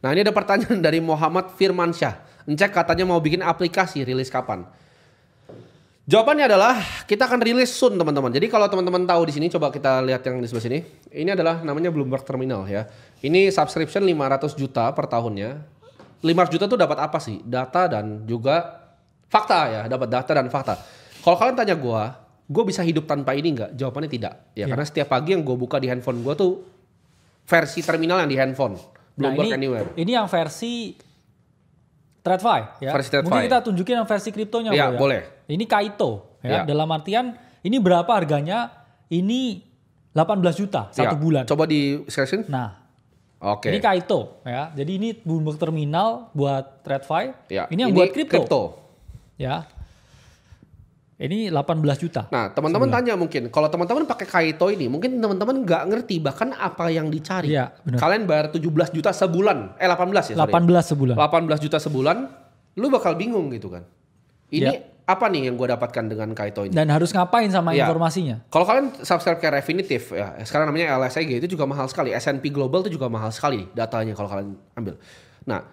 Nah ini ada pertanyaan dari Muhammad Firmansyah. ncek katanya mau bikin aplikasi, rilis kapan? Jawabannya adalah kita akan rilis soon teman-teman. Jadi kalau teman-teman tahu di sini coba kita lihat yang di sebelah sini. Ini adalah namanya Bloomberg Terminal ya. Ini subscription 500 juta per tahunnya. 500 juta tuh dapat apa sih? Data dan juga fakta ya, dapat data dan fakta. Kalau kalian tanya gue, gue bisa hidup tanpa ini nggak? Jawabannya tidak. Ya ya karena setiap pagi yang gue buka di handphone gue tuh versi terminal yang di handphone. Nah, Bloomberg nah, ini, Anywhere. Ini yang versi TradFi ya. Versi TradFi. Mungkin kita ya. tunjukin yang versi kriptonya iya, ya, boleh. Ini Kaito ya. ya. Dalam artian ini berapa harganya? Ini 18 juta satu ya. bulan. Coba di screen. Nah. Oke. Ini Kaito ya. Jadi ini Bloomberg Terminal buat TradFi. Ya. Ini yang ini buat kripto. kripto. Ya. Ini 18 juta. Nah, teman-teman tanya mungkin, kalau teman-teman pakai Kaito ini, mungkin teman-teman nggak ngerti bahkan apa yang dicari. Iya, Kalian bayar 17 juta sebulan, eh 18 ya, sorry. sebulan. 18 juta sebulan, lu bakal bingung gitu kan. Ini ya. apa nih yang gue dapatkan dengan Kaito ini? Dan harus ngapain sama ya. informasinya? Kalau kalian subscribe ke Refinitiv, ya, sekarang namanya LSEG itu juga mahal sekali. S&P Global itu juga mahal sekali datanya kalau kalian ambil. Nah,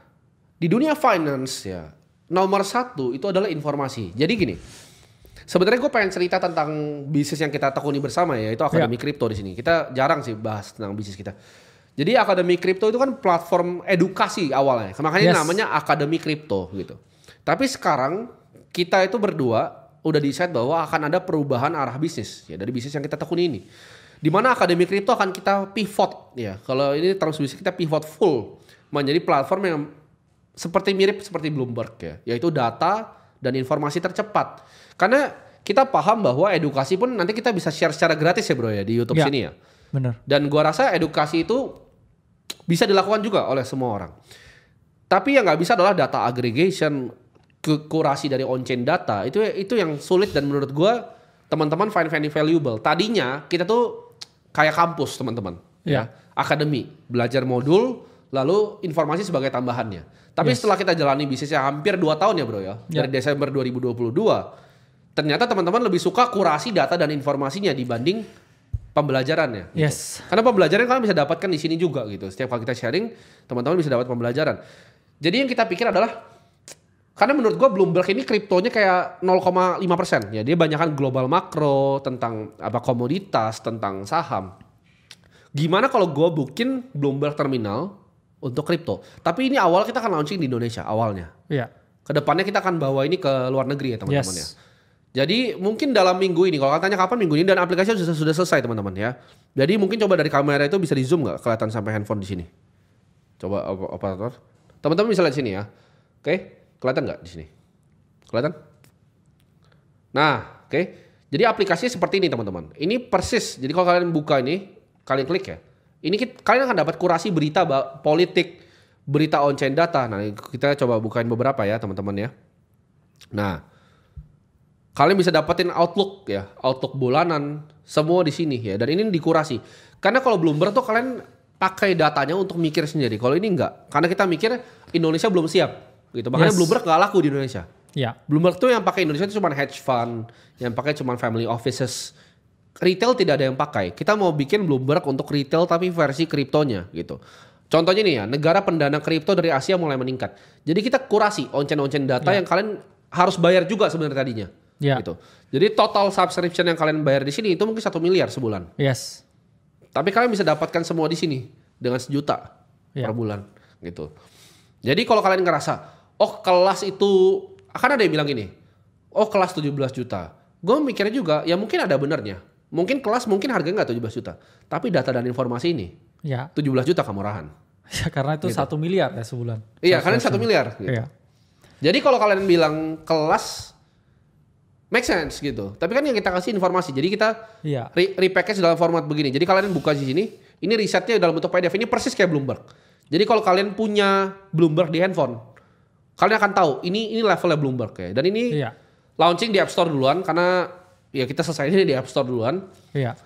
di dunia finance ya, nomor satu itu adalah informasi. Jadi gini, Sebenarnya gue pengen cerita tentang bisnis yang kita tekuni bersama ya, itu akademi yeah. kripto di sini. Kita jarang sih bahas tentang bisnis kita. Jadi akademi kripto itu kan platform edukasi awalnya. Makanya yes. namanya akademi kripto gitu. Tapi sekarang kita itu berdua udah decide bahwa akan ada perubahan arah bisnis ya dari bisnis yang kita tekuni ini. Di mana akademi kripto akan kita pivot ya. Kalau ini terus bisnis kita pivot full menjadi platform yang seperti mirip seperti Bloomberg ya, yaitu data dan informasi tercepat. Karena kita paham bahwa edukasi pun nanti kita bisa share secara gratis ya bro ya di YouTube ya, sini ya. Bener. Dan gua rasa edukasi itu bisa dilakukan juga oleh semua orang. Tapi yang nggak bisa adalah data aggregation, kurasi dari on-chain data itu itu yang sulit dan menurut gua teman-teman find value valuable. Tadinya kita tuh kayak kampus teman-teman, ya. ya akademi belajar modul lalu informasi sebagai tambahannya. Tapi yes. setelah kita jalani bisnisnya hampir 2 tahun ya bro ya, yep. Ya. dari Desember 2022, ternyata teman-teman lebih suka kurasi data dan informasinya dibanding pembelajarannya. Gitu. Yes. Karena pembelajaran kalian bisa dapatkan di sini juga gitu. Setiap kali kita sharing, teman-teman bisa dapat pembelajaran. Jadi yang kita pikir adalah karena menurut gue Bloomberg ini kriptonya kayak 0,5 persen ya dia banyakkan global makro tentang apa komoditas tentang saham gimana kalau gue bukin Bloomberg terminal untuk kripto. Tapi ini awal kita akan launching di Indonesia awalnya. Iya. Kedepannya kita akan bawa ini ke luar negeri ya teman-teman yes. ya. Jadi mungkin dalam minggu ini, kalau katanya kapan minggu ini dan aplikasi sudah sudah selesai teman-teman ya. Jadi mungkin coba dari kamera itu bisa di zoom nggak kelihatan sampai handphone di sini. Coba operator, teman-teman bisa lihat sini ya. Oke, kelihatan nggak di sini? Kelihatan? Nah, oke. Jadi aplikasinya seperti ini teman-teman. Ini persis. Jadi kalau kalian buka ini, kalian klik ya. Ini kita, kalian akan dapat kurasi berita politik, berita on-chain data. Nah, kita coba bukain beberapa ya, teman-teman ya. Nah, kalian bisa dapetin outlook ya, outlook bulanan, semua di sini ya. Dan ini dikurasi. Karena kalau Bloomberg tuh kalian pakai datanya untuk mikir sendiri. Kalau ini enggak, karena kita mikir Indonesia belum siap gitu. Makanya yes. Bloomberg nggak laku di Indonesia. Ya. Bloomberg tuh yang pakai Indonesia itu cuma hedge fund, yang pakai cuma family offices retail tidak ada yang pakai. Kita mau bikin Bloomberg untuk retail tapi versi kriptonya gitu. Contohnya nih ya, negara pendana kripto dari Asia mulai meningkat. Jadi kita kurasi onsen-onsen data yeah. yang kalian harus bayar juga sebenarnya tadinya. Yeah. Gitu. Jadi total subscription yang kalian bayar di sini itu mungkin satu miliar sebulan. Yes. Tapi kalian bisa dapatkan semua di sini dengan sejuta yeah. per bulan gitu. Jadi kalau kalian ngerasa, oh kelas itu akan ada yang bilang gini, oh kelas 17 juta. Gue mikirnya juga, ya mungkin ada benernya. Mungkin kelas mungkin harganya nggak 17 juta, tapi data dan informasi ini ya. 17 juta kemurahan. Ya karena itu gitu. satu gitu. miliar ya sebulan. Iya, karena satu miliar. Gitu. Iya. Jadi kalau kalian bilang kelas make sense gitu. Tapi kan yang kita kasih informasi. Jadi kita yeah. re repackage dalam format begini. Jadi kalian buka di sini, ini risetnya dalam bentuk PDF. Ini persis kayak Bloomberg. Jadi kalau kalian punya Bloomberg di handphone, kalian akan tahu ini ini levelnya Bloomberg ya. Dan ini iya. launching di App Store duluan karena ya kita selesainya di App Store duluan. Iya.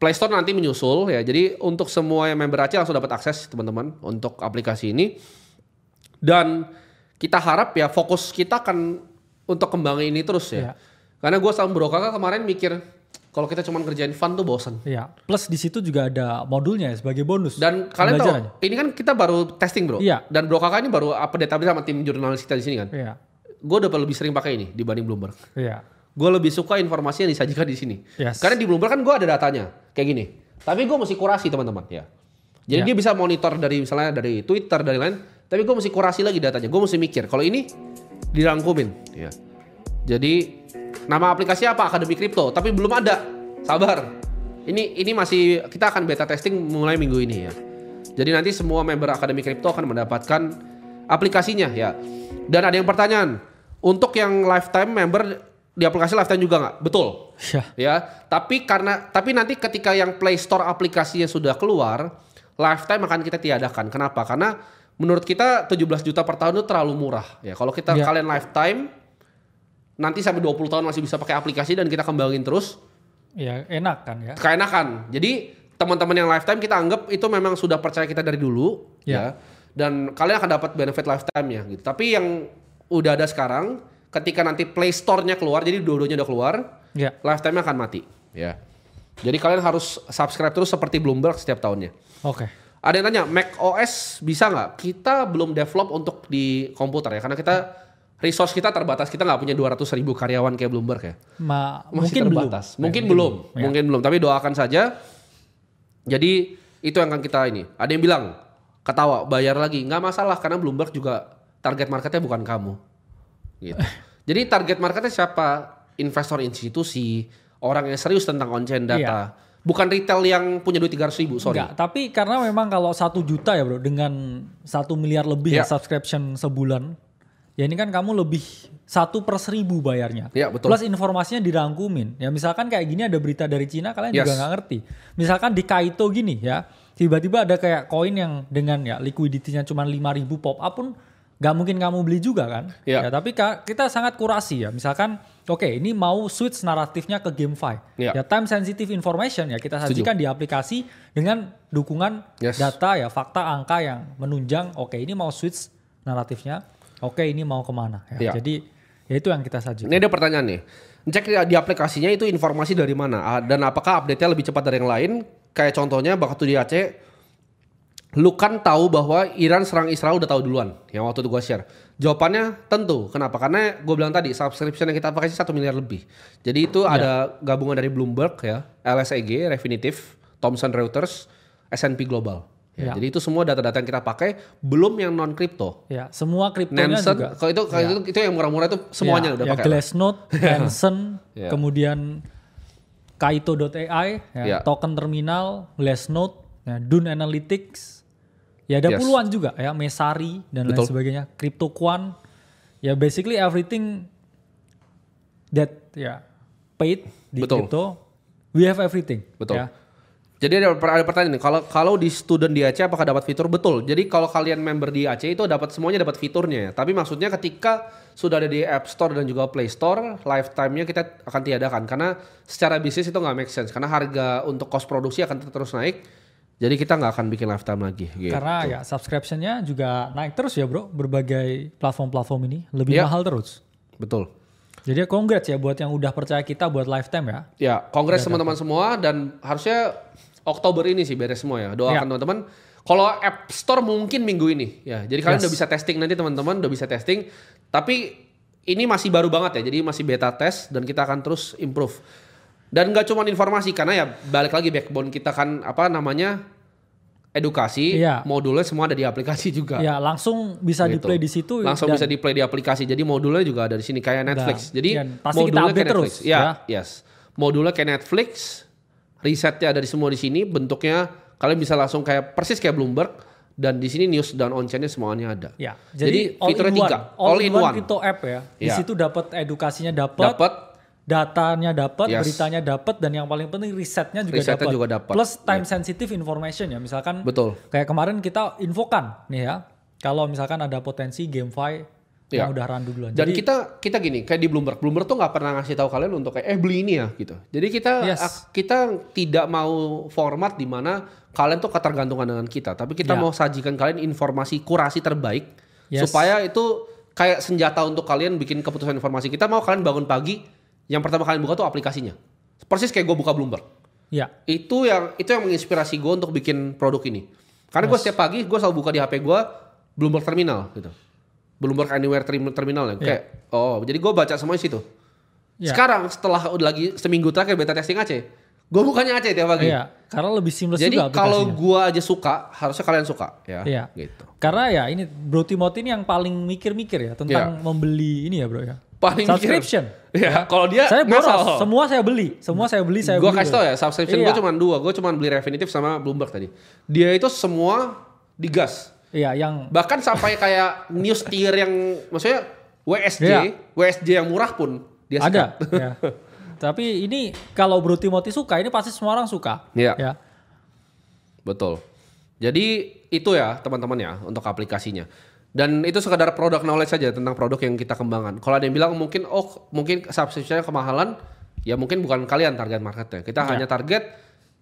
Play Store nanti menyusul ya. Jadi untuk semua yang member Aceh langsung dapat akses teman-teman untuk aplikasi ini. Dan kita harap ya fokus kita akan untuk kembangin ini terus ya. Iya. Karena gue sama Bro Kakak kemarin mikir kalau kita cuma kerjain fun tuh bosen. Iya. Plus di situ juga ada modulnya ya sebagai bonus. Dan kalian tahu, ini kan kita baru testing bro. Iya. Dan bro kakak ini baru update update sama tim jurnalis kita di sini kan. Iya. Gue udah lebih sering pakai ini dibanding Bloomberg. Iya. Gue lebih suka informasi yang disajikan di sini. Yes. Karena di Bloomberg kan gue ada datanya kayak gini. Tapi gue mesti kurasi teman-teman ya. Jadi ya. dia bisa monitor dari misalnya dari Twitter dari lain. Tapi gue mesti kurasi lagi datanya. Gue mesti mikir kalau ini dirangkumin. Ya. Jadi nama aplikasi apa? Akademi Kripto. Tapi belum ada. Sabar. Ini ini masih kita akan beta testing mulai minggu ini ya. Jadi nanti semua member Akademi Kripto akan mendapatkan aplikasinya ya. Dan ada yang pertanyaan, untuk yang lifetime member di aplikasi lifetime juga nggak? Betul. Ya. ya. Tapi karena tapi nanti ketika yang Play Store aplikasinya sudah keluar, lifetime akan kita tiadakan. Kenapa? Karena menurut kita 17 juta per tahun itu terlalu murah. Ya, kalau kita yeah. kalian lifetime nanti sampai 20 tahun masih bisa pakai aplikasi dan kita kembangin terus. Ya, enak kan ya. Keenakan. Jadi teman-teman yang lifetime kita anggap itu memang sudah percaya kita dari dulu yeah. ya. Dan kalian akan dapat benefit lifetime ya gitu. Tapi yang udah ada sekarang ketika nanti Play Store-nya keluar, jadi dua-duanya udah keluar, yeah. lifetime-nya akan mati. Ya. Yeah. Jadi kalian harus subscribe terus seperti Bloomberg setiap tahunnya. Oke. Okay. Ada yang tanya, Mac OS bisa nggak? Kita belum develop untuk di komputer ya, karena kita resource kita terbatas. Kita nggak punya 200 ribu karyawan kayak Bloomberg ya. Ma Masih mungkin terbatas. Belum. Mungkin, mungkin belum, ya. mungkin belum. Tapi doakan saja. Jadi itu yang akan kita ini. Ada yang bilang ketawa bayar lagi, nggak masalah karena Bloomberg juga target marketnya bukan kamu. Gitu. Jadi target marketnya siapa? Investor institusi, orang yang serius tentang on-chain data. Iya. Bukan retail yang punya duit 300 ribu, sorry. Enggak, tapi karena memang kalau satu juta ya bro, dengan satu miliar lebih yeah. ya subscription sebulan, ya ini kan kamu lebih satu per seribu bayarnya. Iya betul. Plus informasinya dirangkumin. Ya misalkan kayak gini ada berita dari Cina, kalian yes. juga nggak ngerti. Misalkan di Kaito gini ya, tiba-tiba ada kayak koin yang dengan ya liquidity-nya cuma ribu pop up pun nggak mungkin kamu beli juga kan. Ya. Ya, tapi kita sangat kurasi ya. Misalkan oke okay, ini mau switch naratifnya ke GameFi. five. Ya. ya time sensitive information ya kita sajikan Setuju. di aplikasi dengan dukungan yes. data ya fakta angka yang menunjang oke okay, ini mau switch naratifnya. Oke okay, ini mau kemana ya. Ya. Jadi ya itu yang kita sajikan. Ini ada pertanyaan nih. Cek ya, di aplikasinya itu informasi dari mana ah, dan apakah update-nya lebih cepat dari yang lain? Kayak contohnya waktu di Aceh Lu kan tahu bahwa Iran serang Israel udah tahu duluan yang waktu itu gue share. Jawabannya tentu. Kenapa? Karena gue bilang tadi subscription yang kita pakai sih satu miliar lebih. Jadi itu yeah. ada gabungan dari Bloomberg ya, LSEG, Refinitiv, Thomson Reuters, S&P Global. Ya, ya. Jadi itu semua data-data yang kita pakai belum yang non kripto. Ya, semua kriptonya Nansen, juga. Kalau itu kalau ya. itu, itu yang murah-murah itu iya, semuanya ya, udah ya, pakai. Glassnode, iya. Nansen, iya. ya. kemudian Kaito.ai, ya, ya. token terminal, Glassnode, ya, Dun Analytics, Ya ada yes. puluhan juga ya Mesari dan Betul. lain sebagainya, crypto Ya basically everything that ya yeah, paid di Betul. crypto we have everything. Betul. Ya. Jadi ada, ada pertanyaan nih, kalau kalau di student di Aceh apakah dapat fitur? Betul. Jadi kalau kalian member di Aceh itu dapat semuanya dapat fiturnya Tapi maksudnya ketika sudah ada di App Store dan juga Play Store, lifetime-nya kita akan tiadakan karena secara bisnis itu nggak make sense karena harga untuk cost produksi akan terus naik jadi kita nggak akan bikin lifetime lagi. Gitu. Karena ya subscriptionnya juga naik terus ya bro, berbagai platform-platform ini lebih ya. mahal terus. Betul. Jadi kongres ya, ya buat yang udah percaya kita buat lifetime ya. Ya kongres teman-teman semua dan harusnya Oktober ini sih beres semua ya. Doakan iya. teman-teman. Kalau App Store mungkin minggu ini ya. Jadi kalian yes. udah bisa testing nanti teman-teman udah bisa testing. Tapi ini masih baru banget ya. Jadi masih beta test dan kita akan terus improve. Dan gak cuma informasi karena ya balik lagi backbone kita kan apa namanya edukasi, iya. modulnya semua ada di aplikasi juga. Iya, langsung bisa gitu. di di situ. Langsung dan, bisa diplay di aplikasi. Jadi modulnya juga ada di sini kayak Netflix. Dan, Jadi dan iya, pasti modulnya kita update terus, Netflix. Ya, ya, yes. Modulnya kayak Netflix, risetnya ada di semua di sini, bentuknya kalian bisa langsung kayak persis kayak Bloomberg dan di sini news dan on chainnya semuanya ada. Ya, jadi, jadi fiturnya tiga, all, all in one, crypto app ya. Di iya. situ dapat edukasinya dapat, dapat datanya dapat, yes. beritanya dapat dan yang paling penting risetnya juga risetnya dapat. juga dapat. Plus iya. time yeah. sensitive information ya. Misalkan Betul. kayak kemarin kita infokan nih ya. Kalau misalkan ada potensi GameFi Ya. Yang udah randu duluan. Dan Jadi, kita kita gini, kayak di Bloomberg, Bloomberg tuh nggak pernah ngasih tahu kalian untuk kayak eh beli ini ya gitu. Jadi kita yes. kita tidak mau format di mana kalian tuh ketergantungan dengan kita, tapi kita yeah. mau sajikan kalian informasi kurasi terbaik yes. supaya itu kayak senjata untuk kalian bikin keputusan informasi. Kita mau kalian bangun pagi yang pertama kali buka tuh aplikasinya. Persis kayak gue buka Bloomberg. Ya. Itu yang itu yang menginspirasi gue untuk bikin produk ini. Karena yes. gue setiap pagi gue selalu buka di HP gue Bloomberg Terminal gitu. Bloomberg Anywhere Terminal ya. Kayak oh, jadi gue baca semuanya situ. ya. Sekarang setelah lagi seminggu terakhir beta testing Aceh Gue bukannya Aceh tiap pagi. Iya, karena lebih seamless Jadi juga Jadi kalau gue aja suka, harusnya kalian suka ya. Iya. Gitu. Karena ya ini Bro Timothy ini yang paling mikir-mikir ya tentang iya. membeli ini ya bro ya. Paling subscription. Mikir. Iya, ya, kalau dia saya boros, ngasal. semua saya beli, semua saya beli, saya gua Gue kasih tau ya, subscription iya. gue cuma dua, gue cuma beli Refinitiv sama Bloomberg tadi. Dia itu semua digas. Iya, yang bahkan sampai kayak news tier yang maksudnya WSJ, iya. WSJ yang murah pun dia ada. Iya. Tapi ini kalau Bro Timothy suka, ini pasti semua orang suka. Iya. Ya. Betul. Jadi itu ya teman-teman ya untuk aplikasinya. Dan itu sekadar produk knowledge saja tentang produk yang kita kembangkan. Kalau ada yang bilang mungkin oh mungkin subscription-nya kemahalan, ya mungkin bukan kalian target marketnya. Kita ya. hanya target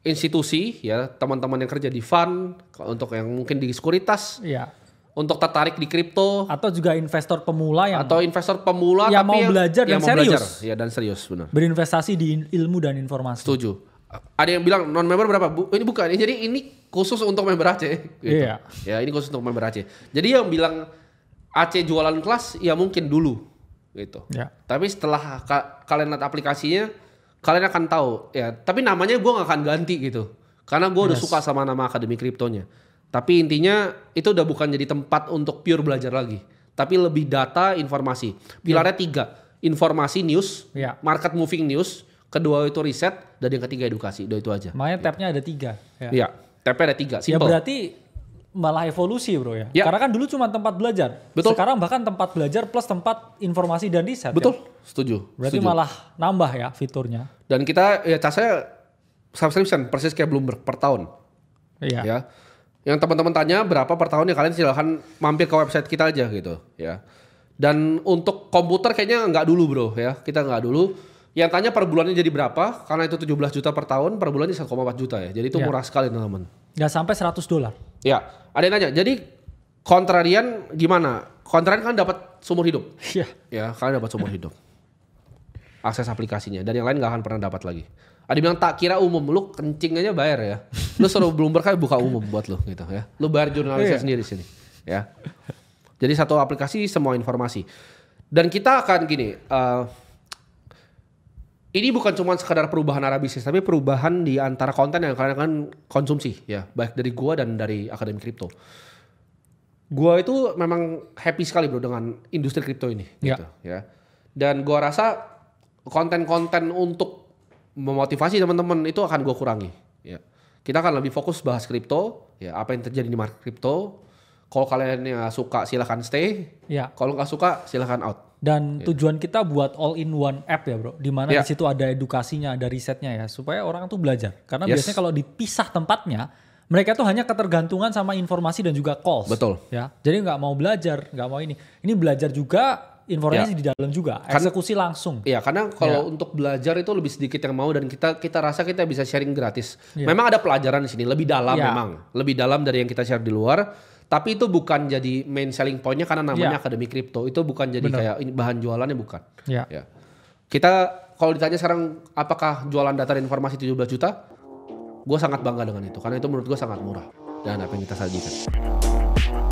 institusi ya teman-teman yang kerja di fund untuk yang mungkin di sekuritas. Iya untuk tertarik di kripto atau juga investor pemula yang atau investor pemula yang tapi mau belajar yang, yang mau serius. Belajar. Ya dan serius benar. Berinvestasi di ilmu dan informasi. Setuju. Ada yang bilang non member berapa? Bu, ini bukan. Jadi ini khusus untuk member Aceh. Gitu. Iya. Ya ini khusus untuk member Aceh. Jadi yang bilang Aceh jualan kelas ya mungkin dulu gitu. Ya. Tapi setelah ka kalian lihat aplikasinya, kalian akan tahu ya. Tapi namanya gue gak akan ganti gitu, karena gue yes. udah suka sama nama akademi kriptonya. Tapi intinya itu udah bukan jadi tempat untuk pure belajar lagi, tapi lebih data informasi. Pilarnya yeah. tiga, informasi news, yeah. market moving news, kedua itu riset, dan yang ketiga edukasi. Udah itu aja. Makanya tabnya ada tiga. Iya, yeah. tabnya ada tiga. Ya Simple. Ya berarti malah evolusi bro ya. ya. Karena kan dulu cuma tempat belajar. Betul. Sekarang bahkan tempat belajar plus tempat informasi dan riset. Ya. Betul. Ya? Setuju. Berarti Setuju. malah nambah ya fiturnya. Dan kita ya casanya subscription persis kayak Bloomberg per tahun. Iya. Ya. Yang teman-teman tanya berapa per tahun ya kalian silahkan mampir ke website kita aja gitu ya. Dan untuk komputer kayaknya nggak dulu bro ya, kita nggak dulu. Yang tanya per bulannya jadi berapa? Karena itu 17 juta per tahun, per bulannya 1,4 juta ya. Jadi itu ya. murah sekali teman-teman. Nggak sampai 100 dolar. Ya, ada yang nanya, jadi kontrarian gimana? Kontrarian kan dapat seumur hidup. Iya. Ya, kalian dapat seumur hidup. Akses aplikasinya. Dan yang lain nggak akan pernah dapat lagi. Ada bilang tak kira umum, lu kencing aja bayar ya. Lu suruh belum berkah buka umum buat lu gitu ya. Lu bayar jurnalisnya yeah. sendiri sini ya. Jadi satu aplikasi semua informasi. Dan kita akan gini, uh, ini bukan cuma sekadar perubahan arah bisnis, tapi perubahan di antara konten yang kalian akan konsumsi ya, baik dari gua dan dari akademi kripto. Gua itu memang happy sekali bro dengan industri kripto ini, yeah. gitu ya. Dan gua rasa konten-konten untuk memotivasi teman-teman itu akan gue kurangi. Ya. Kita akan lebih fokus bahas kripto, ya apa yang terjadi di market kripto. Kalau kalian ya suka silahkan stay, ya. kalau nggak suka silahkan out. Dan ya. tujuan kita buat all in one app ya bro, mana ya. di situ ada edukasinya, ada risetnya ya, supaya orang tuh belajar. Karena yes. biasanya kalau dipisah tempatnya, mereka tuh hanya ketergantungan sama informasi dan juga calls. Betul. Ya, jadi nggak mau belajar, nggak mau ini. Ini belajar juga Informasinya ya. di dalam juga, eksekusi karena, langsung. Iya, karena kalau ya. untuk belajar itu lebih sedikit yang mau dan kita kita rasa kita bisa sharing gratis. Ya. Memang ada pelajaran di sini, lebih dalam ya. memang, lebih dalam dari yang kita share di luar. Tapi itu bukan jadi main selling pointnya karena namanya ya. akademi kripto. Itu bukan jadi Bener. kayak bahan jualannya bukan. Ya. ya. Kita kalau ditanya sekarang apakah jualan data dan informasi 17 juta? Gue sangat bangga dengan itu karena itu menurut gue sangat murah dan apa yang kita sajikan.